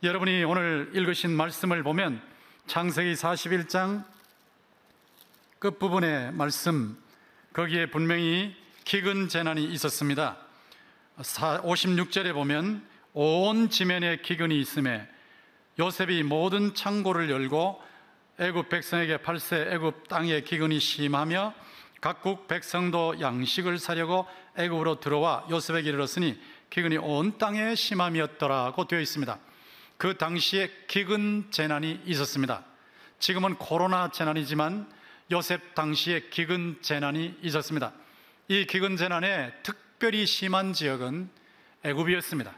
여러분이 오늘 읽으신 말씀을 보면 창세기 41장 끝부분의 말씀 거기에 분명히 기근 재난이 있었습니다. 56절에 보면 온 지면에 기근이 있음에 요셉이 모든 창고를 열고 애굽 백성에게 팔세 애굽 땅에 기근이 심하며 각국 백성도 양식을 사려고 애굽으로 들어와 요셉에게 이르렀으니 기근이 온 땅에 심함이었더라고 되어 있습니다. 그 당시에 기근 재난이 있었습니다. 지금은 코로나 재난이지만 요셉 당시에 기근 재난이 있었습니다. 이 기근 재난의 특별히 심한 지역은 애굽이었습니다.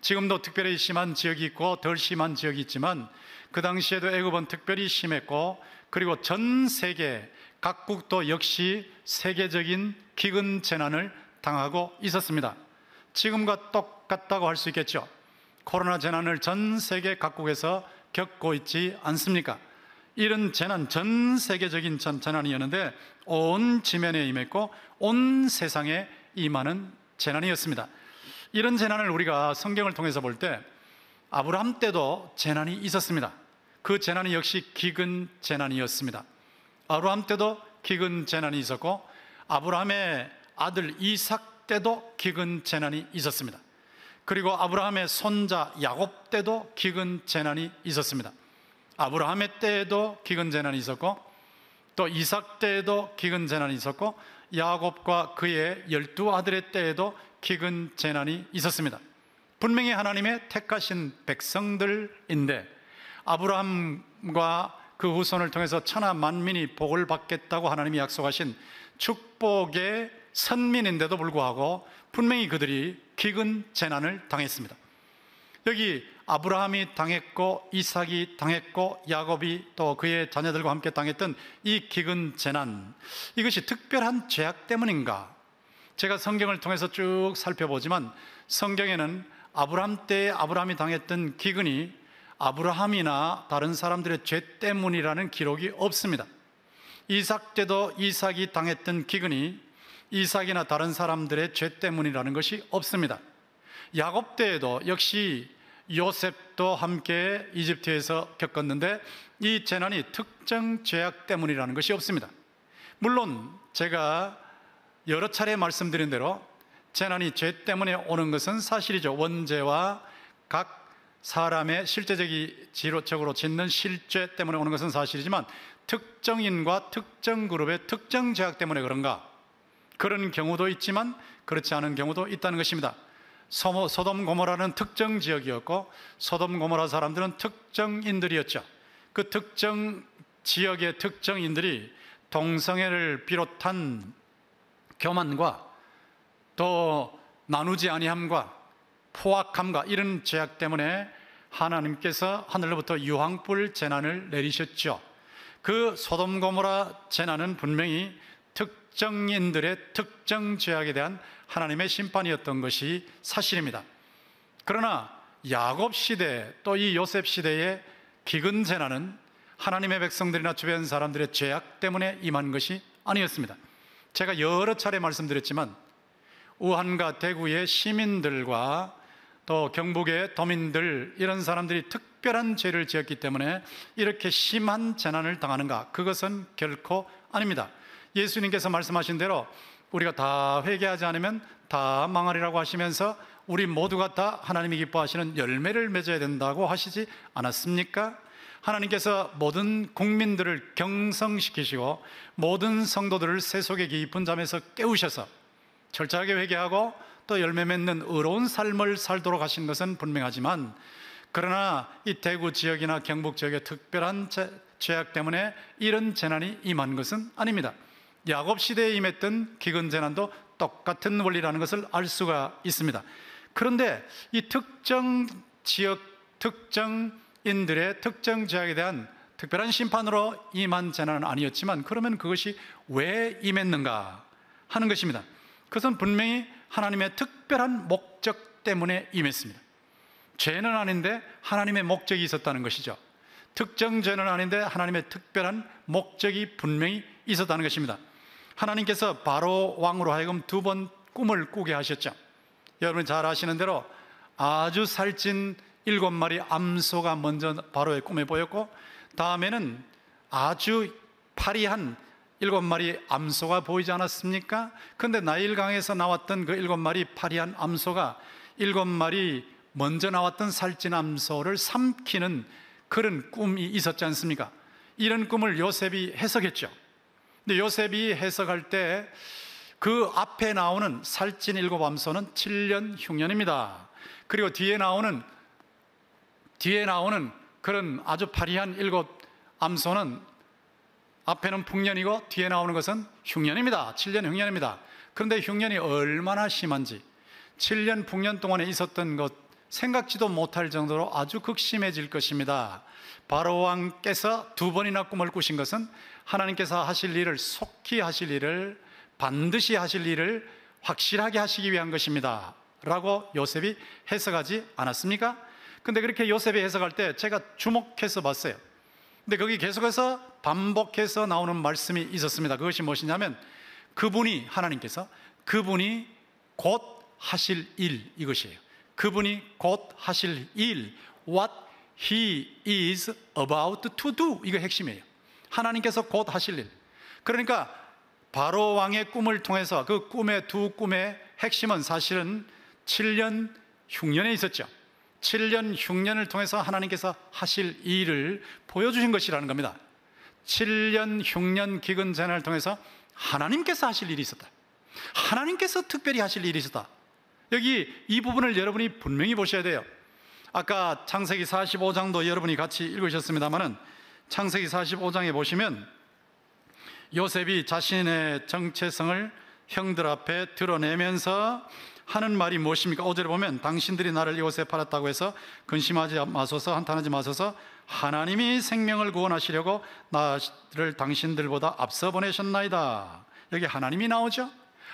지금도 특별히 심한 지역이 있고 덜 심한 지역이 있지만 그 당시에도 애굽은 특별히 심했고 그리고 전 세계 각국도 역시 세계적인 기근 재난을 당하고 있었습니다. 지금과 똑같다고 할 수 있겠죠. 코로나 재난을 전 세계 각국에서 겪고 있지 않습니까? 이런 재난, 전 세계적인 재난이었는데 온 지면에 임했고 온 세상에 임하는 재난이었습니다. 이런 재난을 우리가 성경을 통해서 볼 때 아브라함 때도 재난이 있었습니다. 그 재난이 역시 기근 재난이었습니다. 아브라함 때도 기근 재난이 있었고 아브라함의 아들 이삭 때도 기근 재난이 있었습니다. 그리고 아브라함의 손자 야곱 때도 기근 재난이 있었습니다. 아브라함의 때에도 기근 재난이 있었고 또 이삭 때에도 기근 재난이 있었고 야곱과 그의 열두 아들의 때에도 기근 재난이 있었습니다. 분명히 하나님의 택하신 백성들인데 아브라함과 그 후손을 통해서 천하 만민이 복을 받겠다고 하나님이 약속하신 축복의 선민인데도 불구하고 분명히 그들이 기근 재난을 당했습니다. 여기 아브라함이 당했고 이삭이 당했고 야곱이 또 그의 자녀들과 함께 당했던 이 기근 재난 이것이 특별한 죄악 때문인가? 제가 성경을 통해서 쭉 살펴보지만 성경에는 아브라함 때 아브라함이 당했던 기근이 아브라함이나 다른 사람들의 죄 때문이라는 기록이 없습니다. 이삭 때도 이삭이 당했던 기근이 이삭이나 다른 사람들의 죄 때문이라는 것이 없습니다. 야곱 때에도 역시 요셉도 함께 이집트에서 겪었는데 이 재난이 특정 죄악 때문이라는 것이 없습니다. 물론 제가 여러 차례 말씀드린 대로 재난이 죄 때문에 오는 것은 사실이죠. 원죄와 각 사람의 실제적으로 짓는 실죄 때문에 오는 것은 사실이지만 특정인과 특정 그룹의 특정 죄악 때문에 그런가 그런 경우도 있지만 그렇지 않은 경우도 있다는 것입니다. 소돔 고모라는 특정 지역이었고 소돔 고모라 사람들은 특정인들이었죠. 그 특정 지역의 특정인들이 동성애를 비롯한 교만과 또 나누지 아니함과 포악함과 이런 죄악 때문에 하나님께서 하늘로부터 유황불 재난을 내리셨죠. 그 소돔 고모라 재난은 분명히 특정인들의 특정 죄악에 대한 하나님의 심판이었던 것이 사실입니다. 그러나 야곱 시대 또 이 요셉 시대의 기근 재난은 하나님의 백성들이나 주변 사람들의 죄악 때문에 임한 것이 아니었습니다. 제가 여러 차례 말씀드렸지만 우한과 대구의 시민들과 또 경북의 도민들 이런 사람들이 특별한 죄를 지었기 때문에 이렇게 심한 재난을 당하는가? 그것은 결코 아닙니다. 예수님께서 말씀하신 대로 우리가 다 회개하지 않으면 다 망하리라고 하시면서 우리 모두가 다 하나님이 기뻐하시는 열매를 맺어야 된다고 하시지 않았습니까? 하나님께서 모든 국민들을 경성시키시고 모든 성도들을 세속의 깊은 잠에서 깨우셔서 철저하게 회개하고 또 열매 맺는 의로운 삶을 살도록 하신 것은 분명하지만 그러나 이 대구 지역이나 경북 지역의 특별한 죄악 때문에 이런 재난이 임한 것은 아닙니다. 야곱 시대에 임했던 기근 재난도 똑같은 원리라는 것을 알 수가 있습니다. 그런데 이 특정 지역, 특정인들의 특정 지역에 대한 특별한 심판으로 임한 재난은 아니었지만 그러면 그것이 왜 임했는가 하는 것입니다. 그것은 분명히 하나님의 특별한 목적 때문에 임했습니다. 죄는 아닌데 하나님의 목적이 있었다는 것이죠. 특정 죄는 아닌데 하나님의 특별한 목적이 분명히 있었다는 것입니다. 하나님께서 바로 왕으로 하여금 두 번 꿈을 꾸게 하셨죠. 여러분 잘 아시는 대로 아주 살찐 일곱 마리 암소가 먼저 바로의 꿈에 보였고 다음에는 아주 파리한 일곱 마리 암소가 보이지 않았습니까? 근데 나일강에서 나왔던 그 일곱 마리 파리한 암소가 일곱 마리 먼저 나왔던 살찐 암소를 삼키는 그런 꿈이 있었지 않습니까? 이런 꿈을 요셉이 해석했죠. 근데 요셉이 해석할 때 그 앞에 나오는 살찐 일곱 암소는 7년 흉년입니다. 그리고 뒤에 나오는 뒤에 나오는 그런 아주 파리한 일곱 암소는 앞에는 풍년이고 뒤에 나오는 것은 흉년입니다. 7년 흉년입니다. 그런데 흉년이 얼마나 심한지 7년 풍년 동안에 있었던 것 생각지도 못할 정도로 아주 극심해질 것입니다. 바로 왕께서 두 번이나 꿈을 꾸신 것은 하나님께서 하실 일을 속히 하실 일을 반드시 하실 일을 확실하게 하시기 위한 것입니다. 라고 요셉이 해석하지 않았습니까? 근데 그렇게 요셉이 해석할 때 제가 주목해서 봤어요. 근데 거기 계속해서 반복해서 나오는 말씀이 있었습니다. 그것이 무엇이냐면 그분이 하나님께서 그분이 곧 하실 일 이것이에요. 그분이 곧 하실 일 What he is about to do 이거 핵심이에요 하나님께서 곧 하실 일 그러니까 바로 왕의 꿈을 통해서 그 꿈의 두 꿈의 핵심은 사실은 7년 흉년에 있었죠 7년 흉년을 통해서 하나님께서 하실 일을 보여주신 것이라는 겁니다 7년 흉년 기근 재난을 통해서 하나님께서 하실 일이 있었다 하나님께서 특별히 하실 일이 있었다 여기 이 부분을 여러분이 분명히 보셔야 돼요. 아까 창세기 45장도 여러분이 같이 읽으셨습니다만은 창세기 45장에 보시면 요셉이 자신의 정체성을 형들 앞에 드러내면서 하는 말이 무엇입니까? 어제를 보면 당신들이 나를 이곳에 팔았다고 해서 근심하지 마소서 한탄하지 마소서 하나님이 생명을 구원하시려고 나를 당신들보다 앞서 보내셨나이다. 여기 하나님이 나오죠?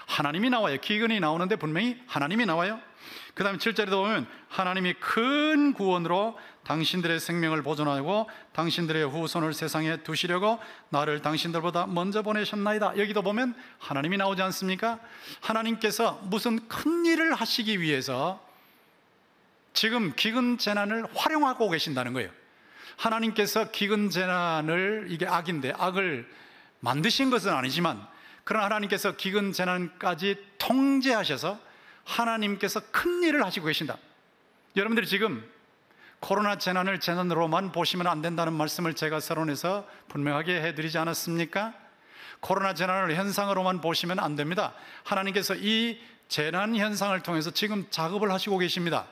하나님이 나와요. 기근이 나오는데 분명히 하나님이 나와요. 그 다음에 7절에도 보면 하나님이 큰 구원으로 당신들의 생명을 보존하고 당신들의 후손을 세상에 두시려고 나를 당신들보다 먼저 보내셨나이다. 여기도 보면 하나님이 나오지 않습니까? 하나님께서 무슨 큰 일을 하시기 위해서 지금 기근 재난을 활용하고 계신다는 거예요. 하나님께서 기근 재난을 이게 악인데 악을 만드신 것은 아니지만 그러나 하나님께서 기근 재난까지 통제하셔서 하나님께서 큰 일을 하시고 계신다. 여러분들이 지금 코로나 재난을 재난으로만 보시면 안 된다는 말씀을 제가 서론에서 분명하게 해드리지 않았습니까? 코로나 재난을 현상으로만 보시면 안 됩니다. 하나님께서 이 재난 현상을 통해서 지금 작업을 하시고 계십니다.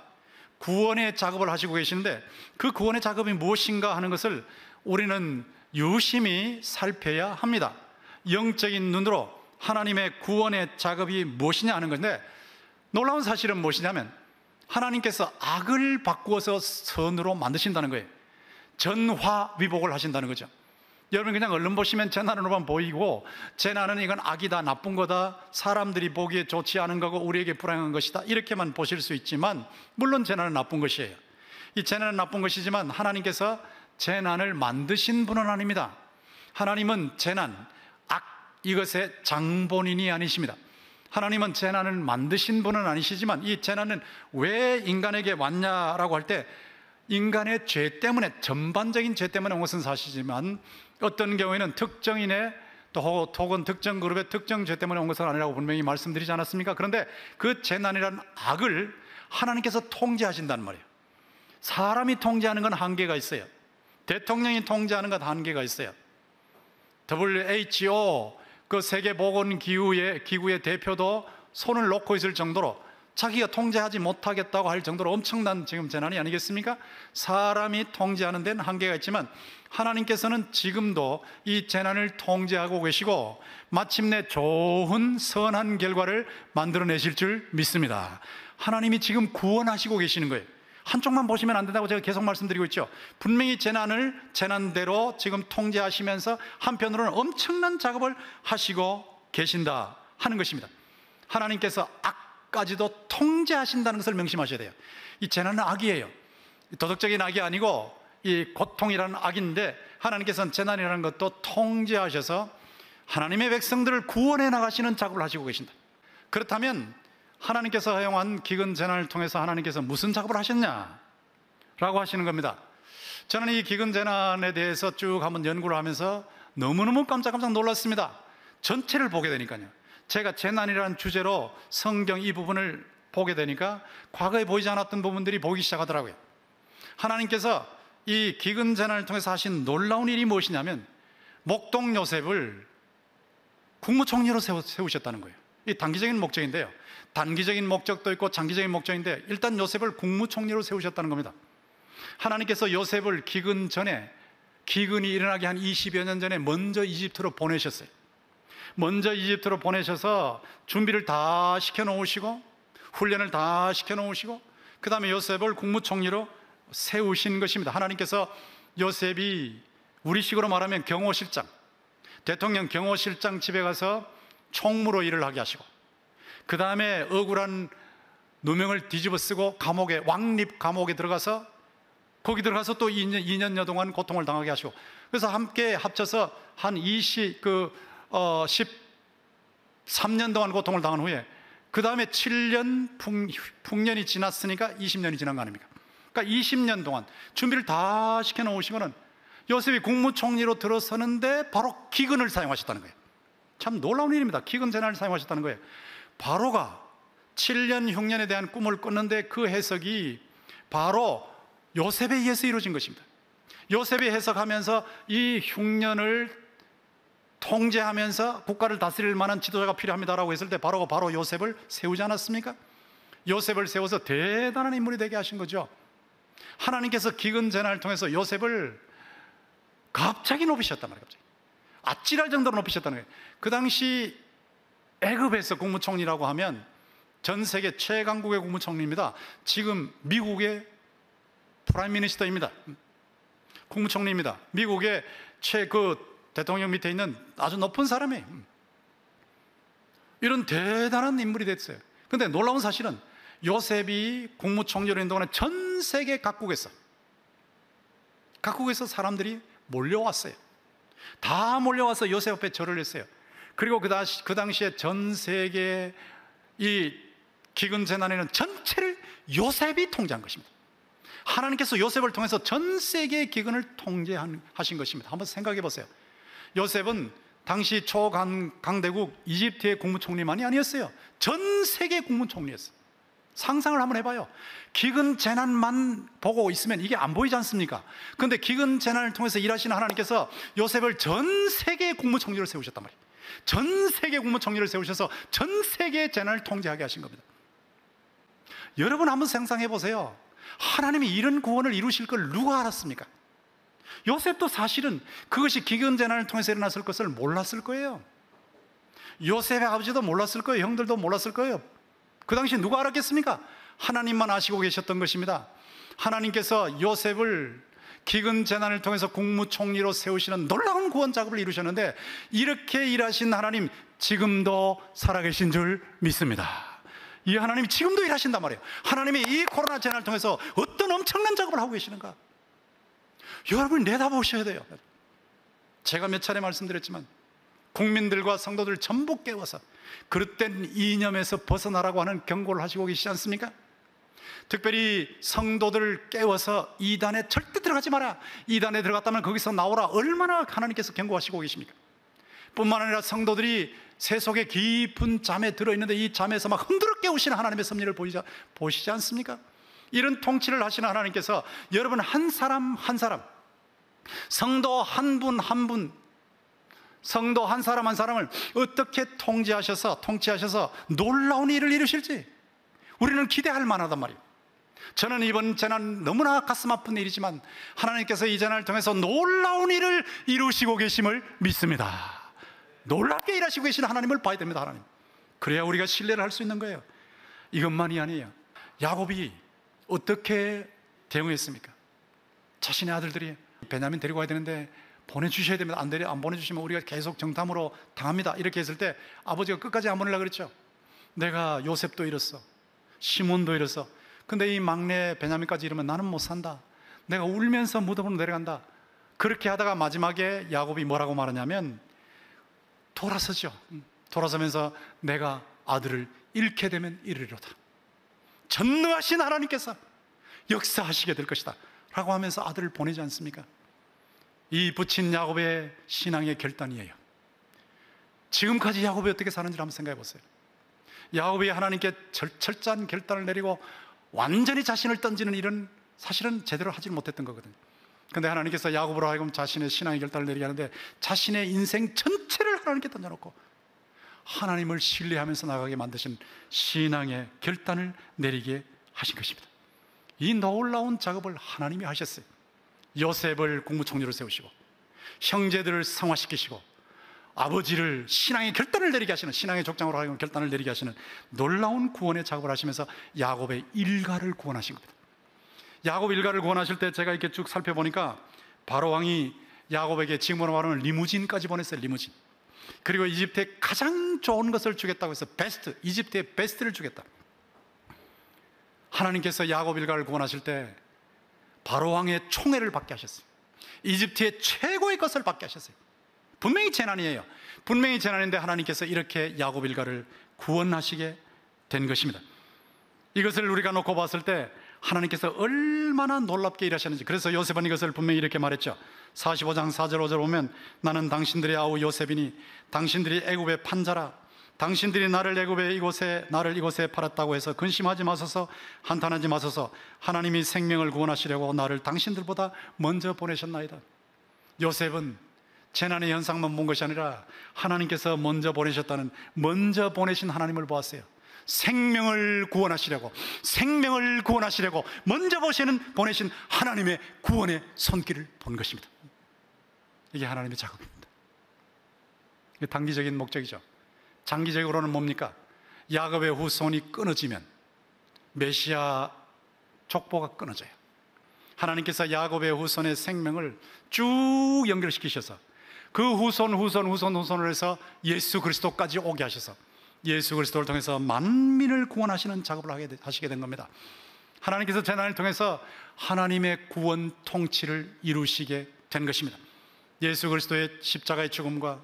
구원의 작업을 하시고 계시데그 구원의 작업이 무엇인가 하는 것을 우리는 유심히 살펴야 합니다. 영적인 눈으로 하나님의 구원의 작업이 무엇이냐 하는 건데 놀라운 사실은 무엇이냐면 하나님께서 악을 바꾸어서 선으로 만드신다는 거예요. 전화위복을 하신다는 거죠. 여러분 그냥 얼른 보시면 재난으로만 보이고 재난은 이건 악이다 나쁜 거다 사람들이 보기에 좋지 않은 거고 우리에게 불행한 것이다 이렇게만 보실 수 있지만 물론 재난은 나쁜 것이에요. 이 재난은 나쁜 것이지만 하나님께서 재난을 만드신 분은 아닙니다. 하나님은 재난, 악 이것의 장본인이 아니십니다. 하나님은 재난을 만드신 분은 아니시지만 이 재난은 왜 인간에게 왔냐라고 할 때 인간의 죄 때문에 전반적인 죄 때문에 온 것은 사실이지만 어떤 경우에는 특정인의 또 혹은 특정 그룹의 특정 죄 때문에 온 것은 아니라고 분명히 말씀드리지 않았습니까? 그런데 그재난이라 악을 하나님께서 통제하신단 말이에요. 사람이 통제하는 건 한계가 있어요. 대통령이 통제하는 건 한계가 있어요. WHO 그 세계보건기구의 기구의 대표도 손을 놓고 있을 정도로 자기가 통제하지 못하겠다고 할 정도로 엄청난 지금 재난이 아니겠습니까? 사람이 통제하는 데는 한계가 있지만 하나님께서는 지금도 이 재난을 통제하고 계시고 마침내 좋은 선한 결과를 만들어내실 줄 믿습니다. 하나님이 지금 구원하시고 계시는 거예요. 한쪽만 보시면 안 된다고 제가 계속 말씀드리고 있죠. 분명히 재난을 재난대로 지금 통제하시면서 한편으로는 엄청난 작업을 하시고 계신다 하는 것입니다. 하나님께서 악까지도 통제하신다는 것을 명심하셔야 돼요. 이 재난은 악이에요. 도덕적인 악이 아니고 이 고통이라는 악인데 하나님께서는 재난이라는 것도 통제하셔서 하나님의 백성들을 구원해 나가시는 작업을 하시고 계신다. 그렇다면 하나님께서 사용한 기근 재난을 통해서 하나님께서 무슨 작업을 하셨냐? 라고 하시는 겁니다. 저는 이 기근 재난에 대해서 쭉 한번 연구를 하면서 너무너무 깜짝깜짝 놀랐습니다. 전체를 보게 되니까요. 제가 재난이라는 주제로 성경 이 부분을 보게 되니까 과거에 보이지 않았던 부분들이 보기 시작하더라고요. 하나님께서 이 기근 재난을 통해서 하신 놀라운 일이 무엇이냐면 목동 요셉을 국무총리로 세우셨다는 거예요. 이 단기적인 목적인데요. 단기적인 목적도 있고 장기적인 목적인데 일단 요셉을 국무총리로 세우셨다는 겁니다. 하나님께서 요셉을 기근 전에 기근이 일어나기 한 20여 년 전에 먼저 이집트로 보내셨어요. 먼저 이집트로 보내셔서 준비를 다 시켜 놓으시고 훈련을 다 시켜 놓으시고 그다음에 요셉을 국무총리로 세우신 것입니다. 하나님께서 요셉이 우리식으로 말하면 경호실장 대통령 경호실장 집에 가서 총무로 일을 하게 하시고 그 다음에 억울한 누명을 뒤집어 쓰고 감옥에 왕립 감옥에 들어가서 거기 들어가서 또 2년, 년여 동안 고통을 당하게 하시고 그래서 함께 합쳐서 한 20, 그, 어, 13년 동안 고통을 당한 후에 그 다음에 7년 풍, 풍년이 지났으니까 20년이 지난 거 아닙니까? 그러니까 20년 동안 준비를 다 시켜놓으시면은 요셉이 국무총리로 들어서는데 바로 기근을 사용하셨다는 거예요. 참 놀라운 일입니다. 기금 재난을 사용하셨다는 거예요. 바로가 7년 흉년에 대한 꿈을 꿨는데 그 해석이 바로 요셉에 의해서 이루어진 것입니다. 요셉이 해석하면서 이 흉년을 통제하면서 국가를 다스릴 만한 지도자가 필요합니다라고 했을 때 바로가 바로 요셉을 세우지 않았습니까? 요셉을 세워서 대단한 인물이 되게 하신 거죠. 하나님께서 기근 재난을 통해서 요셉을 갑자기 높이셨단 말이에요. 갑자기. 아찔할 정도로 높이셨다는 거예요. 그 당시 애굽에서 국무총리라고 하면 전 세계 최강국의 국무총리입니다. 지금 미국의 프라임 미니스터입니다. 국무총리입니다. 미국의 최 그 대통령 밑에 있는 아주 높은 사람이에요. 이런 대단한 인물이 됐어요. 근데 놀라운 사실은 요셉이 국무총리로 있는 동안에 전 세계 각국에서 각국에서 사람들이 몰려왔어요. 다 몰려와서 요셉 앞에 절을 했어요. 그리고 그, 다시, 그 당시에 전 세계 이 기근 재난에는 전체를 요셉이 통제한 것입니다. 하나님께서 요셉을 통해서 전 세계의 기근을 통제하신 것입니다. 한번 생각해 보세요. 요셉은 당시 초강대국 이집트의 국무총리만이 아니었어요. 전 세계 국무총리였어요. 상상을 한번 해봐요. 기근 재난만 보고 있으면 이게 안 보이지 않습니까? 근데 기근 재난을 통해서 일하시는 하나님께서 요셉을 전 세계 국무총리를 세우셨단 말이에요. 전 세계 국무총리를 세우셔서 전 세계 재난을 통제하게 하신 겁니다. 여러분 한번 상상해 보세요. 하나님이 이런 구원을 이루실 걸 누가 알았습니까? 요셉도 사실은 그것이 기근 재난을 통해서 일어났을 것을 몰랐을 거예요. 요셉의 아버지도 몰랐을 거예요. 형들도 몰랐을 거예요. 그 당시 누가 알았겠습니까? 하나님만 아시고 계셨던 것입니다. 하나님께서 요셉을 기근 재난을 통해서 국무총리로 세우시는 놀라운 구원 작업을 이루셨는데 이렇게 일하신 하나님 지금도 살아계신 줄 믿습니다. 이 하나님이 지금도 일하신단 말이에요. 하나님이 이 코로나 재난을 통해서 어떤 엄청난 작업을 하고 계시는가? 여러분 내다보셔야 돼요. 제가 몇 차례 말씀드렸지만 국민들과 성도들 전부 깨워서 그릇된 이념에서 벗어나라고 하는 경고를 하시고 계시지 않습니까? 특별히 성도들 깨워서 이단에 절대 들어가지 마라. 이단에 들어갔다면 거기서 나오라. 얼마나 하나님께서 경고하시고 계십니까? 뿐만 아니라 성도들이 세속의 깊은 잠에 들어있는데 이 잠에서 막 흔들어 깨우시는 하나님의 섭리를 보이자, 보시지 않습니까? 이런 통치를 하시는 하나님께서 여러분 한 사람 한 사람, 성도 한 분 한분 성도 한 사람 한 사람을 어떻게 통제하셔서 통치하셔서 놀라운 일을 이루실지 우리는 기대할 만하단 말이에요. 저는 이번 재난 너무나 가슴 아픈 일이지만 하나님께서 이 재난을 통해서 놀라운 일을 이루시고 계심을 믿습니다. 놀랍게 일하시고 계신 하나님을 봐야 됩니다, 하나님. 그래야 우리가 신뢰를 할 수 있는 거예요. 이것만이 아니에요. 야곱이 어떻게 대응했습니까? 자신의 아들들이 베냐민 데리고 와야 되는데 보내주셔야 됩니다. 안, 되려, 안 보내주시면 우리가 계속 정탐으로 당합니다. 이렇게 했을 때 아버지가 끝까지 안 보내려고 그랬죠. 내가 요셉도 이랬어. 시몬도 이랬어. 근데 이 막내 베냐민까지 이러면 나는 못 산다. 내가 울면서 무덤으로 내려간다. 그렇게 하다가 마지막에 야곱이 뭐라고 말하냐면 돌아서죠. 음, 돌아서면서 내가 아들을 잃게 되면 이르리로다. 전능하신 하나님께서 역사하시게 될 것이다. 라고 하면서 아들을 보내지 않습니까? 이 부친 야곱의 신앙의 결단이에요. 지금까지 야곱이 어떻게 사는지 한번 생각해 보세요. 야곱이 하나님께 절, 철저한 결단을 내리고 완전히 자신을 던지는 일은 사실은 제대로 하지 못했던 거거든요. 근데 하나님께서 야곱으로 하여금 자신의 신앙의 결단을 내리게 하는데 자신의 인생 전체를 하나님께 던져놓고 하나님을 신뢰하면서 나가게 만드신 신앙의 결단을 내리게 하신 것입니다. 이 놀라운 작업을 하나님이 하셨어요. 요셉을 국무총리로 세우시고 형제들을 성화시키시고 아버지를 신앙의 결단을 내리게 하시는 신앙의 족장으로 하여금 결단을 내리게 하시는 놀라운 구원의 작업을 하시면서 야곱의 일가를 구원하신 겁니다. 야곱 일가를 구원하실 때 제가 이렇게 쭉 살펴보니까 바로 왕이 야곱에게 지금으로 말하면 리무진까지 보냈어요. 리무진. 그리고 이집트에 가장 좋은 것을 주겠다고 해서 베스트, 이집트의 베스트를 주겠다. 하나님께서 야곱 일가를 구원하실 때 바로왕의 총애를 받게 하셨어요. 이집트의 최고의 것을 받게 하셨어요. 분명히 재난이에요. 분명히 재난인데 하나님께서 이렇게 야곱 일가를 구원하시게 된 것입니다. 이것을 우리가 놓고 봤을 때 하나님께서 얼마나 놀랍게 일하셨는지 그래서 요셉은 이것을 분명히 이렇게 말했죠 45장 4절 5절 보면 나는 당신들의 아우 요셉이니 당신들이 애굽의 판자라 당신들이 나를 애굽에 이곳에 나를 이곳에 팔았다고 해서 근심하지 마소서 한탄하지 마소서 하나님이 생명을 구원하시려고 나를 당신들보다 먼저 보내셨나이다. 요셉은 재난의 현상만 본 것이 아니라 하나님께서 먼저 보내셨다는 먼저 보내신 하나님을 보았어요. 생명을 구원하시려고 생명을 구원하시려고 먼저 보시는 보내신 하나님의 구원의 손길을 본 것입니다. 이게 하나님의 작업입니다. 단기적인 목적이죠. 장기적으로는 뭡니까? 야곱의 후손이 끊어지면 메시아 족보가 끊어져요. 하나님께서 야곱의 후손의 생명을 쭉 연결시키셔서 그 후손, 후손, 후손, 후손을 해서 예수 그리스도까지 오게 하셔서 예수 그리스도를 통해서 만민을 구원하시는 작업을 하시게 된 겁니다. 하나님께서 재난을 통해서 하나님의 구원 통치를 이루시게 된 것입니다. 예수 그리스도의 십자가의 죽음과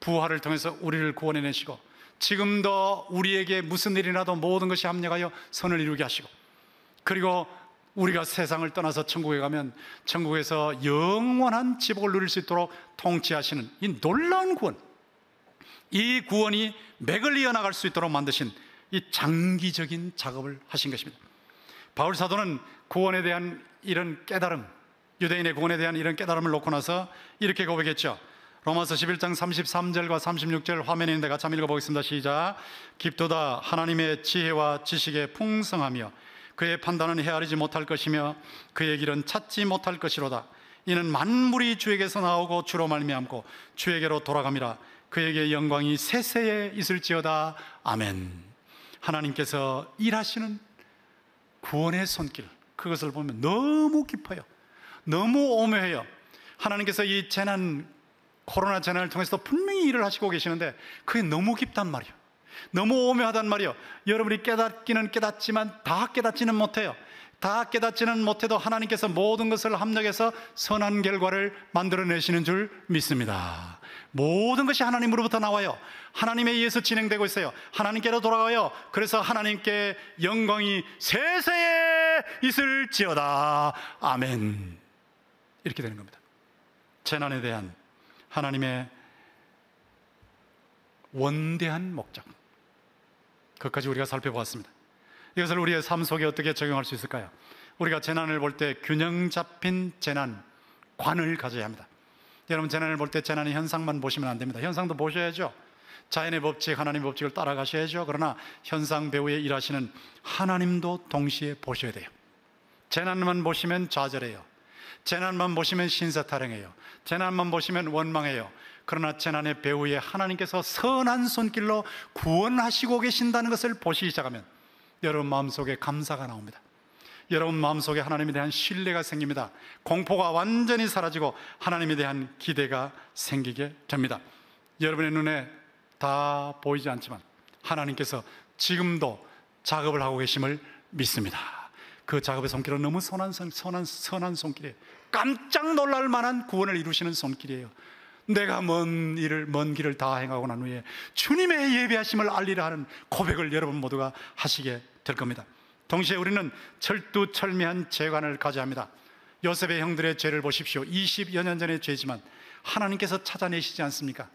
부활을 통해서 우리를 구원해내시고 지금도 우리에게 무슨 일이라도 모든 것이 합력하여 선을 이루게 하시고 그리고 우리가 세상을 떠나서 천국에 가면 천국에서 영원한 지복을 누릴 수 있도록 통치하시는 이 놀라운 구원 이 구원이 맥을 이어나갈 수 있도록 만드신 이 장기적인 작업을 하신 것입니다 바울 사도는 구원에 대한 이런 깨달음 유대인의 구원에 대한 이런 깨달음을 놓고 나서 이렇게 고백했죠 로마서 11장 33절과 36절 화면에 있는데 같이 한번 읽어보겠습니다. 시작. 깊도다 하나님의 지혜와 지식에 풍성하며 그의 판단은 헤아리지 못할 것이며 그의 길은 찾지 못할 것이로다. 이는 만물이 주에게서 나오고 주로 말미암고 주에게로 돌아갑니다. 그에게 영광이 세세에 있을지어다. 아멘. 하나님께서 일하시는 구원의 손길 그것을 보면 너무 깊어요. 너무 오묘해요. 하나님께서 이 재난 코로나 재난을 통해서 도 분명히 일을 하시고 계시는데 그게 너무 깊단 말이요. 너무 오묘하단 말이요. 여러분이 깨닫기는 깨닫지만 다 깨닫지는 못해요. 다 깨닫지는 못해도 하나님께서 모든 것을 합력해서 선한 결과를 만들어내시는 줄 믿습니다. 모든 것이 하나님으로부터 나와요. 하나님에 의해서 진행되고 있어요. 하나님께로 돌아가요. 그래서 하나님께 영광이 세세에 있을지어다. 아멘. 이렇게 되는 겁니다. 재난에 대한 하나님의 원대한 목적. 그것까지 우리가 살펴보았습니다. 이것을 우리의 삶 속에 어떻게 적용할 수 있을까요? 우리가 재난을 볼 때 균형 잡힌 재난 관을 가져야 합니다. 여러분 재난을 볼 때 재난의 현상만 보시면 안 됩니다. 현상도 보셔야죠. 자연의 법칙, 하나님의 법칙을 따라가셔야죠. 그러나 현상 배후에 일하시는 하나님도 동시에 보셔야 돼요. 재난만 보시면 좌절해요. 재난만 보시면 신사타령해요. 재난만 보시면 원망해요. 그러나 재난의 배후에 하나님께서 선한 손길로 구원하시고 계신다는 것을 보시기 시작하면 여러분 마음속에 감사가 나옵니다. 여러분 마음속에 하나님에 대한 신뢰가 생깁니다. 공포가 완전히 사라지고 하나님에 대한 기대가 생기게 됩니다. 여러분의 눈에 다 보이지 않지만 하나님께서 지금도 작업을 하고 계심을 믿습니다. 그 작업의 손길은 너무 선한, 선한, 선한 손길이에요. 깜짝 놀랄 만한 구원을 이루시는 손길이에요. 내가 먼 일을, 먼 길을 다 행하고 난 후에 주님의 예배하심을 알리라 하는 고백을 여러분 모두가 하시게 될 겁니다. 동시에 우리는 철두철미한 재관을 가져야 합니다. 요셉의 형들의 죄를 보십시오. 20여 년 전의 죄지만 하나님께서 찾아내시지 않습니까?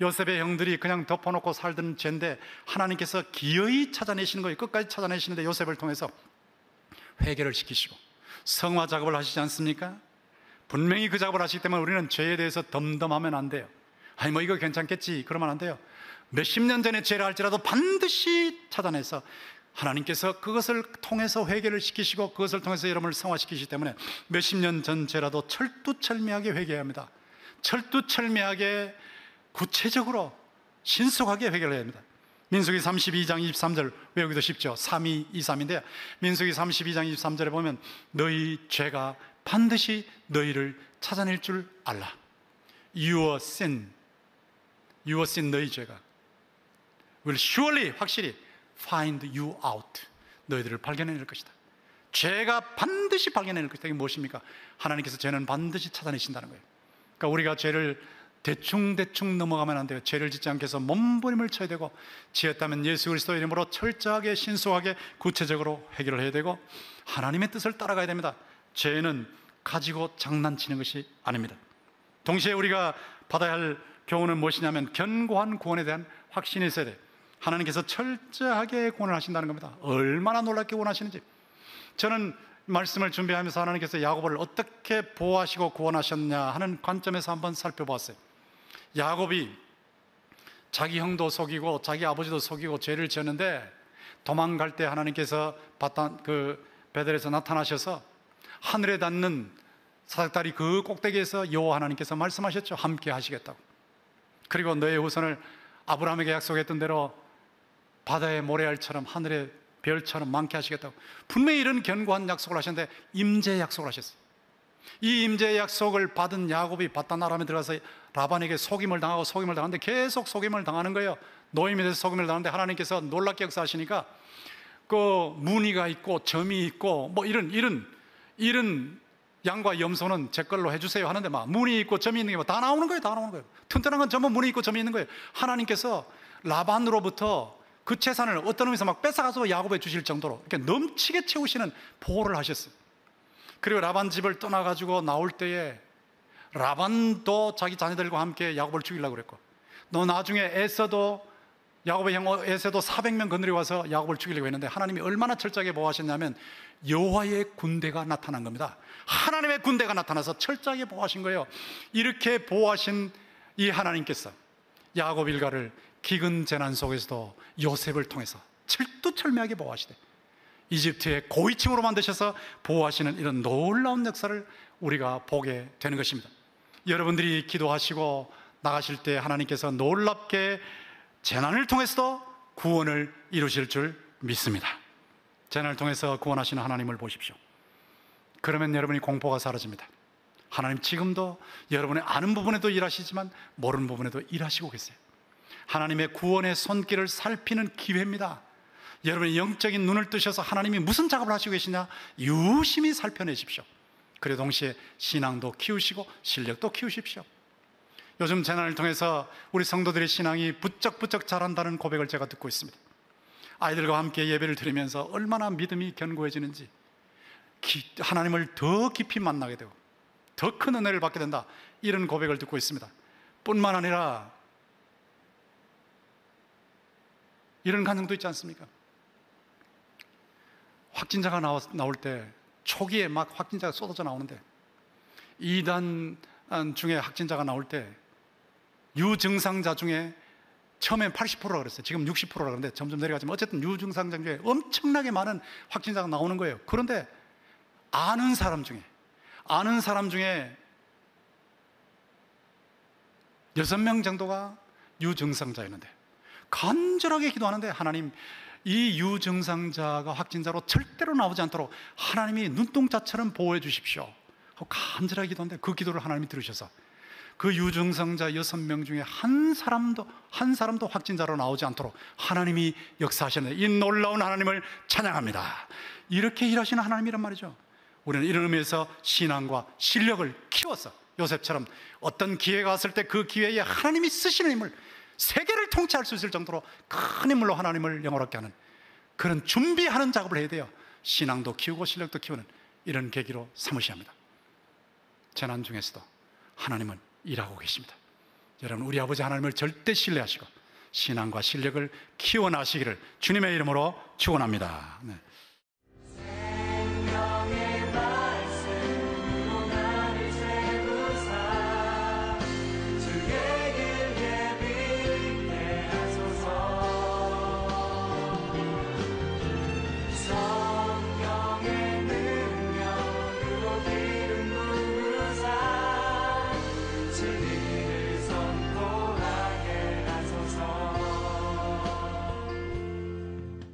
요셉의 형들이 그냥 덮어놓고 살던 죄인데 하나님께서 기어이 찾아내시는 거예요. 끝까지 찾아내시는데 요셉을 통해서 회개를 시키시고 성화 작업을 하시지 않습니까? 분명히 그 작업을 하시기 때문에 우리는 죄에 대해서 덤덤하면 안 돼요. 아니 뭐 이거 괜찮겠지 그러면 안 돼요. 몇십 년 전에 죄를 할지라도 반드시 찾아내서 하나님께서 그것을 통해서 회개를 시키시고 그것을 통해서 여러분을 성화시키시기 때문에 몇십 년 전 죄라도 철두철미하게 회개합니다. 철두철미하게 구체적으로 신속하게 회개를 해야 합니다. 민수기 32장 23절 외우기도 쉽죠. 3이 2, 3인데 민수기 32장 23절에 보면 너희 죄가 반드시 너희를 찾아낼 줄 알라. Your sin, your sin 너희 죄가 will surely 확실히 find you out. 너희들을 발견해낼 것이다. 죄가 반드시 발견해낼 것이다. 이게 무엇입니까? 하나님께서 죄는 반드시 찾아내신다는 거예요. 그러니까 우리가 죄를 대충대충 넘어가면 안 돼요. 죄를 짓지 않게 해서 몸부림을 쳐야 되고 지었다면 예수 그리스도 이름으로 철저하게 신속하게 구체적으로 해결을 해야 되고 하나님의 뜻을 따라가야 됩니다. 죄는 가지고 장난치는 것이 아닙니다. 동시에 우리가 받아야 할 교훈은 무엇이냐면 견고한 구원에 대한 확신이 있어야 돼요. 하나님께서 철저하게 구원을 하신다는 겁니다. 얼마나 놀랍게 구원하시는지. 저는 말씀을 준비하면서 하나님께서 야곱을 어떻게 보호하시고 구원하셨냐 하는 관점에서 한번 살펴보았어요. 야곱이 자기 형도 속이고 자기 아버지도 속이고 죄를 지었는데 도망갈 때 하나님께서 바탄 그베들에서 나타나셔서 하늘에 닿는 사닥다리 그 꼭대기에서 여호와 하나님께서 말씀하셨죠. 함께 하시겠다고. 그리고 너의 후손을 아브라함에게 약속했던 대로 바다의 모래알처럼 하늘의 별처럼 많게 하시겠다고. 분명히 이런 견고한 약속을 하셨는데 임재 약속을 하셨어요. 이 임재 약속을 받은 야곱이 바다 나라에 들어가서 라반에게 속임을 당하고 속임을 당하는데 계속 속임을 당하는 거예요. 노임에 대해서 속임을 당하는데 하나님께서 놀랍게 역사하시니까 그 무늬가 있고 점이 있고 뭐 이런 이런 이런 양과 염소는 제 걸로 해주세요 하는데 막 문이 있고 점이 있는 게다 뭐 나오는 거예요, 다 나오는 거예요. 튼튼한 건 전부 문이 있고 점이 있는 거예요. 하나님께서 라반으로부터 그 재산을 어떤 의미에서 막 뺏어가서 야곱에 주실 정도로 이렇게 넘치게 채우시는 보호를 하셨어요. 그리고 라반 집을 떠나가지고 나올 때에 라반도 자기 자녀들과 함께 야곱을 죽이려고 그랬고 너 나중에 에서도 야곱의 형 에서도 400명 건드려 와서 야곱을 죽이려고 했는데 하나님이 얼마나 철저하게 보호하셨냐면 여호와의 군대가 나타난 겁니다. 하나님의 군대가 나타나서 철저하게 보호하신 거예요. 이렇게 보호하신 이 하나님께서 야곱 일가를 기근 재난 속에서도 요셉을 통해서 철두철미하게 보호하시되 이집트의 고위층으로 만드셔서 보호하시는 이런 놀라운 역사를 우리가 보게 되는 것입니다. 여러분들이 기도하시고 나가실 때 하나님께서 놀랍게 재난을 통해서도 구원을 이루실 줄 믿습니다. 재난을 통해서 구원하시는 하나님을 보십시오. 그러면 여러분이 공포가 사라집니다. 하나님 지금도 여러분의 아는 부분에도 일하시지만 모르는 부분에도 일하시고 계세요. 하나님의 구원의 손길을 살피는 기회입니다. 여러분의 영적인 눈을 뜨셔서 하나님이 무슨 작업을 하시고 계시냐 유심히 살펴내십시오. 그리고 동시에 신앙도 키우시고 실력도 키우십시오. 요즘 재난을 통해서 우리 성도들의 신앙이 부쩍부쩍 자란다는 고백을 제가 듣고 있습니다. 아이들과 함께 예배를 드리면서 얼마나 믿음이 견고해지는지 하나님을 더 깊이 만나게 되고 더 큰 은혜를 받게 된다 이런 고백을 듣고 있습니다. 뿐만 아니라 이런 가능도 있지 않습니까? 확진자가 나올 때 초기에 막 확진자가 쏟아져 나오는데 2단 음, 중에 확진자가 나올 때 유증상자 중에 처음엔 80%라 그랬어요. 지금 60%라 그러는데 점점 내려가지만 어쨌든 유증상자 중에 엄청나게 많은 확진자가 나오는 거예요. 그런데 아는 사람 중에 아는 사람 중에 6명 정도가 유증상자였는데 간절하게 기도하는데 하나님 이 유증상자가 확진자로 절대로 나오지 않도록 하나님이 눈동자처럼 보호해 주십시오. 하 간절하게 기도한데 그 기도를 하나님이 들으셔서 그 유증상자 여섯 명 중에 한 사람도 한 사람도 확진자로 나오지 않도록 하나님이 역사하시는 이 놀라운 하나님을 찬양합니다. 이렇게 일하시는 하나님이란 말이죠. 우리는 이런 의미에서 신앙과 실력을 키워서 요셉처럼 어떤 기회가 왔을 때 그 기회에 하나님이 쓰시는 힘을 세계를 통치할 수 있을 정도로 큰 인물로 하나님을 영어롭게 하는 그런 준비하는 작업을 해야 돼요. 신앙도 키우고 실력도 키우는 이런 계기로 삼으셔야 합니다. 재난 중에서도 하나님은 일하고 계십니다. 여러분, 우리 아버지 하나님을 절대 신뢰하시고 신앙과 실력을 키워나시기를 주님의 이름으로 축원합니다. 네.